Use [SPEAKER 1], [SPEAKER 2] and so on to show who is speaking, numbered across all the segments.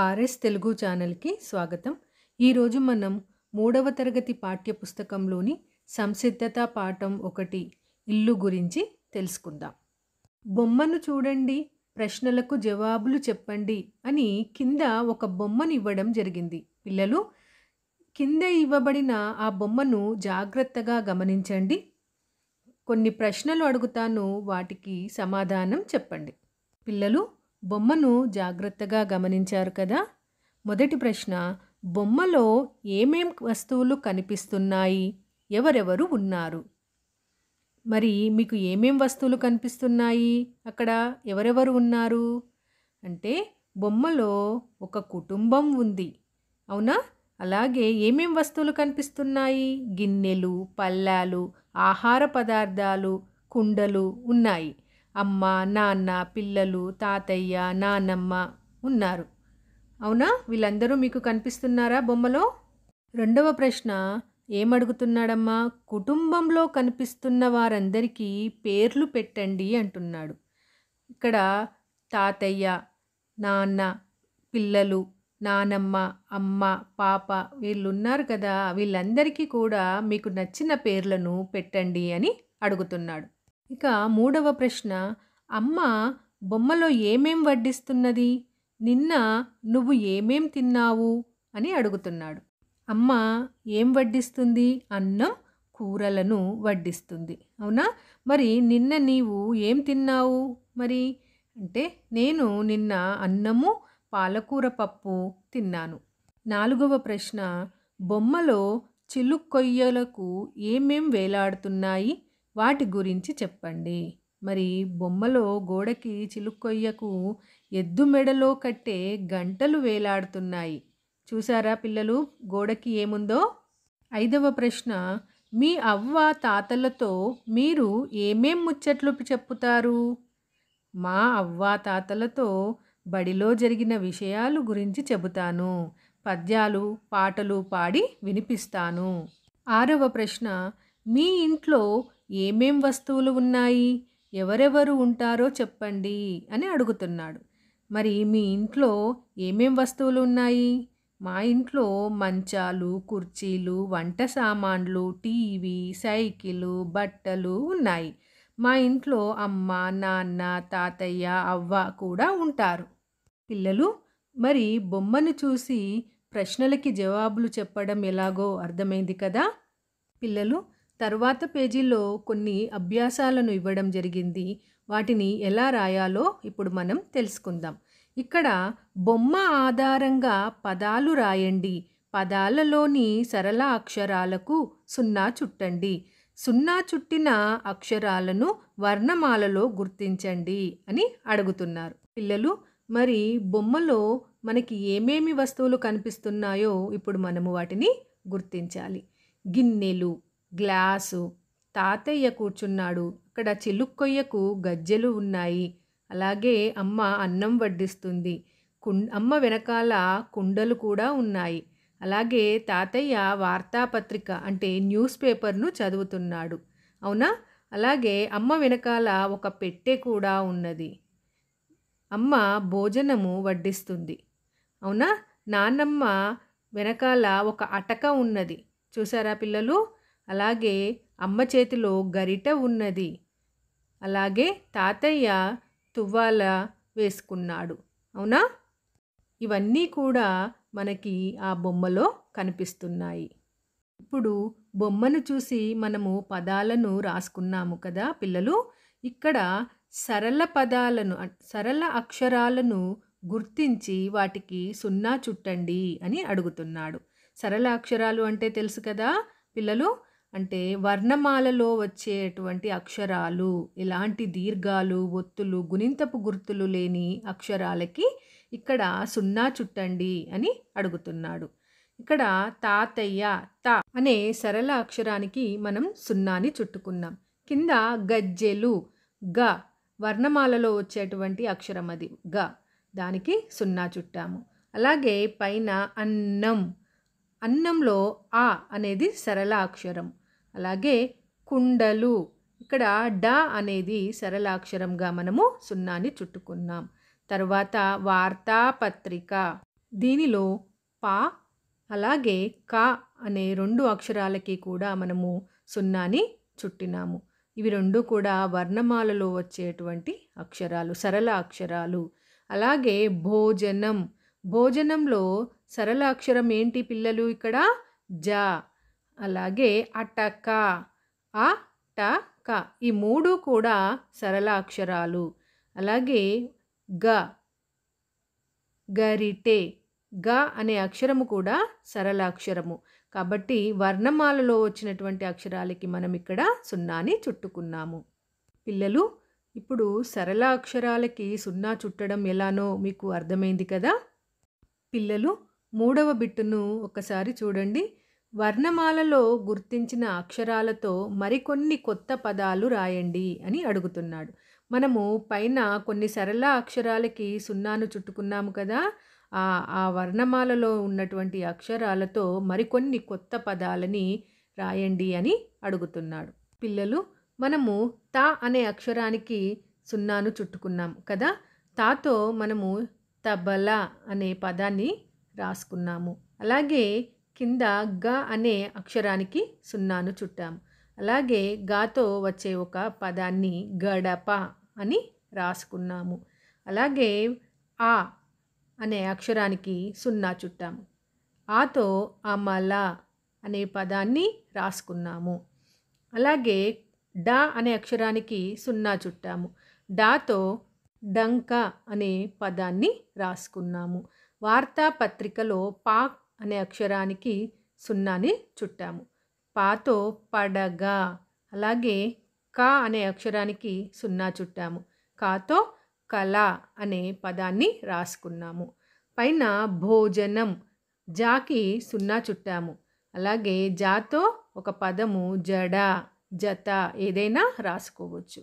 [SPEAKER 1] RS Telugu ఛానల్కి స్వాగతం ఈరోజు మనం మూడవ తరగతి పాఠ్య పుస్తకంలోని సంసిద్ధత పాఠం ఒకటి ఇల్లు గురించి తెలుసుకుందాం బొమ్మను చూడండి ప్రశ్నలకు జవాబులు చెప్పండి అని కింద ఒక బొమ్మను ఇవ్వడం జరిగింది పిల్లలు కింద ఇవ్వబడిన ఆ బొమ్మను జాగ్రత్తగా గమనించండి కొన్ని ప్రశ్నలు అడుగుతాను వాటికి సమాధానం చెప్పండి పిల్లలు బొమ్మను జాగ్రత్తగా గమనించారు కదా మొదటి ప్రశ్న బొమ్మలో ఏమేం వస్తువులు కనిపిస్తున్నాయి ఎవరెవరు ఉన్నారు మరి మీకు ఏమేం వస్తువులు కనిపిస్తున్నాయి అక్కడ ఎవరెవరు ఉన్నారు అంటే బొమ్మలో ఒక కుటుంబం ఉంది అవునా అలాగే ఏమేం వస్తువులు కనిపిస్తున్నాయి గిన్నెలు పల్లాలు ఆహార పదార్థాలు కుండలు ఉన్నాయి అమ్మ నాన్న పిల్లలు తాతయ్య నానమ్మ ఉన్నారు అవునా వీళ్ళందరూ మీకు కనిపిస్తున్నారా బొమ్మలో రెండవ ప్రశ్న ఏమడుగుతున్నాడమ్మా కుటుంబంలో కనిపిస్తున్న వారందరికీ పేర్లు పెట్టండి అంటున్నాడు ఇక్కడ తాతయ్య నాన్న పిల్లలు నానమ్మ అమ్మ పాప వీళ్ళున్నారు కదా వీళ్ళందరికీ కూడా మీకు నచ్చిన పేర్లను పెట్టండి అని అడుగుతున్నాడు ఇక మూడవ ప్రశ్న అమ్మ బొమ్మలో ఏమేం వడ్డిస్తున్నది నిన్న నువ్వు ఏమేం తిన్నావు అని అడుగుతున్నాడు అమ్మ ఏం వడ్డిస్తుంది అన్నం కూరలను వడ్డిస్తుంది అవునా మరి నిన్న నీవు ఏం తిన్నావు మరి అంటే నేను నిన్న అన్నము పాలకూర పప్పు తిన్నాను నాలుగవ ప్రశ్న బొమ్మలో చిలుక్కొయ్యలకు ఏమేం వేలాడుతున్నాయి వాటి గురించి చెప్పండి మరి బొమ్మలో గోడకి చిలుక్కొయ్యకు ఎద్దు మెడలో కట్టే గంటలు వేలాడుతున్నాయి చూసారా పిల్లలు గోడకి ఏముందో ఐదవ ప్రశ్న మీ అవ్వ తాతలతో మీరు ఏమేం ముచ్చట్లు చెప్పుతారు మా అవ్వ తాతలతో బడిలో జరిగిన విషయాలు గురించి చెబుతాను పద్యాలు పాటలు పాడి వినిపిస్తాను ఆరవ ప్రశ్న మీ ఇంట్లో ఏమేం వస్తువులు ఉన్నాయి ఎవరెవరు ఉంటారో చెప్పండి అని అడుగుతున్నాడు మరి మీ ఇంట్లో ఏమేం వస్తువులు ఉన్నాయి మా ఇంట్లో మంచాలు కుర్చీలు వంట సామాన్లు టీవీ సైకిలు బట్టలు ఉన్నాయి మా ఇంట్లో అమ్మ నాన్న తాతయ్య అవ్వ కూడా ఉంటారు పిల్లలు మరి బొమ్మను చూసి ప్రశ్నలకి జవాబులు చెప్పడం ఎలాగో అర్థమైంది కదా పిల్లలు తర్వాత పేజీలో కొన్ని అభ్యాసాలను ఇవ్వడం జరిగింది వాటిని ఎలా రాయాలో ఇప్పుడు మనం తెలుసుకుందాం ఇక్కడ బొమ్మ ఆధారంగా పదాలు రాయండి పదాలలోని సరళ అక్షరాలకు సున్నా చుట్టండి సున్నా చుట్టిన అక్షరాలను వర్ణమాలలో గుర్తించండి అని అడుగుతున్నారు పిల్లలు మరి బొమ్మలో మనకి ఏమేమి వస్తువులు కనిపిస్తున్నాయో ఇప్పుడు మనము వాటిని గుర్తించాలి గిన్నెలు గ్లాసు తాతయ్య కూర్చున్నాడు అక్కడ చిలుక్కొయ్యకు గజ్జెలు ఉన్నాయి అలాగే అమ్మ అన్నం వడ్డిస్తుంది కుం అమ్మ వెనకాల కుండలు కూడా ఉన్నాయి అలాగే తాతయ్య వార్తాపత్రిక అంటే న్యూస్ పేపర్ను చదువుతున్నాడు అవునా అలాగే అమ్మ వెనకాల ఒక పెట్టె కూడా ఉన్నది అమ్మ భోజనము వడ్డిస్తుంది అవునా నాన్నమ్మ వెనకాల ఒక అటక ఉన్నది చూసారా పిల్లలు అలాగే అమ్మ చేతిలో గరిట ఉన్నది అలాగే తాతయ్య తువ్వాల వేసుకున్నాడు అవునా ఇవన్నీ కూడా మనకి ఆ బొమ్మలో కనిపిస్తున్నాయి ఇప్పుడు బొమ్మను చూసి మనము పదాలను రాసుకున్నాము కదా పిల్లలు ఇక్కడ సరళ పదాలను సరళ అక్షరాలను గుర్తించి వాటికి సున్నా చుట్టండి అని అడుగుతున్నాడు సరళ అక్షరాలు అంటే తెలుసు కదా పిల్లలు అంటే వర్ణమాలలో వచ్చేటువంటి అక్షరాలు ఎలాంటి దీర్ఘాలు ఒత్తులు గుణింతపు గుర్తులు లేని అక్షరాలకి ఇక్కడ సున్నా చుట్టండి అని అడుగుతున్నాడు ఇక్కడ తాతయ్య త అనే సరళ అక్షరానికి మనం సున్నాని చుట్టుకున్నాం కింద గజ్జెలు గ వర్ణమాలలో వచ్చేటువంటి అక్షరం అది గ దానికి సున్నా చుట్టాము అలాగే పైన అన్నం అన్నంలో ఆ అనేది సరళ అక్షరం అలాగే కుండలు ఇక్కడ డ అనేది సరళాక్షరంగా మనము సున్నాని చుట్టుకున్నాం తర్వాత వార్తాపత్రిక దీనిలో పా అలాగే కా అనే రెండు అక్షరాలకి కూడా మనము సున్నాని చుట్టినాము ఇవి రెండు కూడా వర్ణమాలలో వచ్చేటువంటి అక్షరాలు సరళ అక్షరాలు అలాగే భోజనం భోజనంలో సరళ అక్షరం ఏంటి పిల్లలు ఇక్కడ జ అలాగే అటక అ ట క ఈ మూడు కూడా సరళ అక్షరాలు అలాగే గ గరిటే గ అనే అక్షరము కూడా సరళ అక్షరము కాబట్టి వర్ణమాలలో వచ్చినటువంటి అక్షరాలకి మనం ఇక్కడ సున్నాని చుట్టుకున్నాము పిల్లలు ఇప్పుడు సరళ అక్షరాలకి సున్నా చుట్టడం ఎలానో మీకు అర్థమైంది కదా పిల్లలు మూడవ బిట్టును ఒకసారి చూడండి వర్ణమాలలో గుర్తించిన అక్షరాలతో మరికొన్ని కొత్త పదాలు రాయండి అని అడుగుతున్నాడు మనము పైన కొన్ని సరళ అక్షరాలకి సున్నాను చుట్టుకున్నాము కదా ఆ వర్ణమాలలో ఉన్నటువంటి అక్షరాలతో మరికొన్ని కొత్త పదాలని రాయండి అని అడుగుతున్నాడు పిల్లలు మనము తా అనే అక్షరానికి సున్నాను చుట్టుకున్నాం కదా తాతో మనము తబల అనే పదాన్ని రాసుకున్నాము అలాగే కింద గ అనే అక్షరానికి సున్నాను చుట్టాము అలాగే గాతో వచ్చే ఒక పదాన్ని గడప అని రాసుకున్నాము అలాగే ఆ అనే అక్షరానికి సున్నా చుట్టాము ఆతో అమల అనే పదాన్ని రాసుకున్నాము అలాగే డా అనే అక్షరానికి సున్నా చుట్టాము డాతో డంక అనే పదాన్ని రాసుకున్నాము వార్తాపత్రికలో పా అనే అక్షరానికి సున్నాని చుట్టాము పాతో పడగా అలాగే కా అనే అక్షరానికి సున్నా చుట్టాము కాతో కళ అనే పదాన్ని రాసుకున్నాము పైన భోజనం జాకి సున్నా చుట్టాము అలాగే జాతో ఒక పదము జడ జత ఏదైనా రాసుకోవచ్చు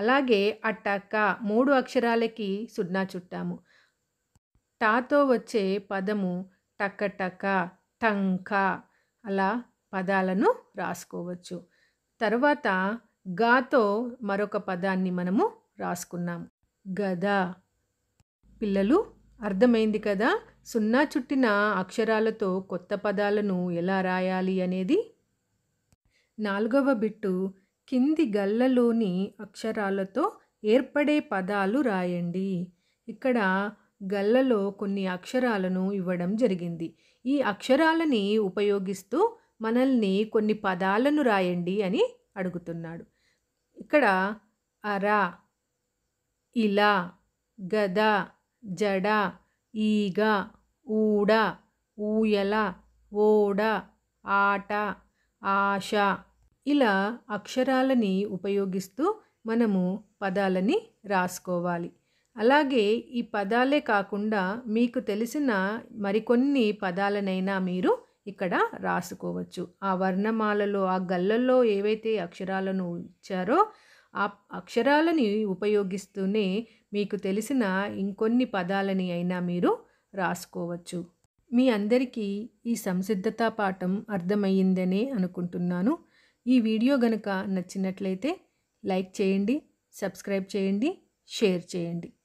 [SPEAKER 1] అలాగే అటక మూడు అక్షరాలకి సున్నా చుట్టాము టాతో వచ్చే పదము టకటక టంక అలా పదాలను రాసుకోవచ్చు తర్వాత గాతో మరొక పదాన్ని మనము రాసుకున్నాం గదా పిల్లలు అర్థమైంది కదా సున్నా చుట్టిన అక్షరాలతో కొత్త పదాలను ఎలా రాయాలి అనేది నాలుగవ బిట్టు కింది గల్లలోని అక్షరాలతో ఏర్పడే పదాలు రాయండి ఇక్కడ గల్లలో కొన్ని అక్షరాలను ఇవ్వడం జరిగింది ఈ అక్షరాలని ఉపయోగిస్తూ మనల్ని కొన్ని పదాలను రాయండి అని అడుగుతున్నాడు ఇక్కడ అర ఇలా గద జడ ఈగ ఊడ ఊయల ఓడ ఆట ఆశ ఇలా అక్షరాలని ఉపయోగిస్తూ మనము పదాలని రాసుకోవాలి అలాగే ఈ పదాలే కాకుండా మీకు తెలిసిన మరికొన్ని పదాలనైనా మీరు ఇక్కడ రాసుకోవచ్చు ఆ వర్ణమాలలో ఆ గల్లల్లో ఏవైతే అక్షరాలను ఇచ్చారో ఆ అక్షరాలని ఉపయోగిస్తూనే మీకు తెలిసిన ఇంకొన్ని పదాలని అయినా మీరు రాసుకోవచ్చు మీ అందరికీ ఈ సంసిద్ధతా పాఠం అర్థమయ్యిందనే అనుకుంటున్నాను ఈ వీడియో గనక నచ్చినట్లయితే లైక్ చేయండి సబ్స్క్రైబ్ చేయండి షేర్ చేయండి